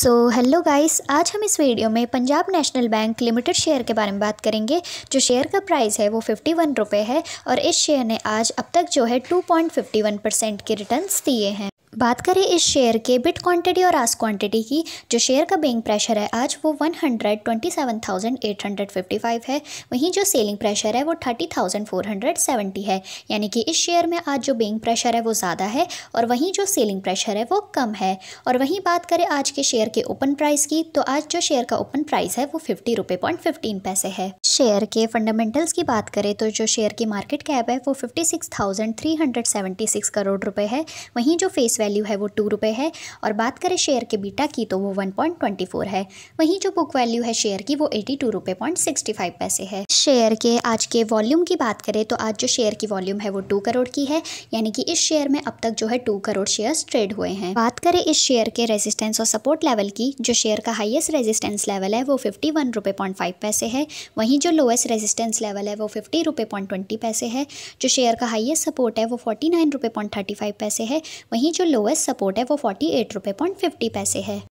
so hello guys आज हम इस वीडियो में Punjab National Bank Limited share के बारे में बात करेंगे जो शेयर का प्राइस है वो फिफ्टी वन रुपये है और इस शेयर ने आज अब तक जो है two point fifty one percent के रिटर्न्स दिए हैं बात करें इस शेयर के बिट क्वांटिटी और आस क्वांटिटी की जो शेयर का बेइंग प्रेशर है आज वो 127,855 है वहीं जो सेलिंग प्रेशर है वो 30,470 है यानी कि इस शेयर में आज जो बेइंग प्रेशर है वो ज़्यादा है और वहीं जो सेलिंग प्रेशर है वो कम है और वहीं बात करें आज के शेयर के ओपन प्राइस की तो आज जो शेयर का ओपन प्राइस है वो फिफ्टी रुपये पॉइंट फिफ्टीन पैसे है शेयर के फंडामेंटल्स की बात करें तो जो शेयर की मार्केट कैप है वो फिफ्टी करोड़ रुपये है वहीं जो फेस वैल्यू है वो टू रुपये है और बात करें शेयर के बीटा की तो वो वन पॉइंट ट्वेंटी फोर है वहीं जो बुक वैल्यू है शेयर की वो एटी टू रुपये पॉइंट सिक्सटी फाइव पैसे है शेयर के आज के वॉल्यूम की बात करें तो आज जो शेयर की वॉल्यूम है वो टू करोड़ की है यानी कि इस शेयर में अब तक जो है टू करोड़ शेयर ट्रेड हुए हैं बात करें इस शेयर के रेजिस्टेंस और सपोर्ट लेवल की जो शेयर का हाइएस्ट रेजिस्टेंस लेवल है वो फिफ्टी वन रुपये पॉइंट फाइव पैसे है वहीं जो लोएस्ट रेजिस्टेंस लेवल है वो फिफ्टी रुपये पॉइंट ट्वेंटी पैसे है जो शेयर का हाइएस्ट सपोर्ट है वो फोर्टी नाइन रुपये पॉइंट थर्टी फाइव पैसे है वहीं जो लोएस्ट सपोर्ट है वो फोर्टी एट रुपये पॉइंट फिफ्टी पैसे है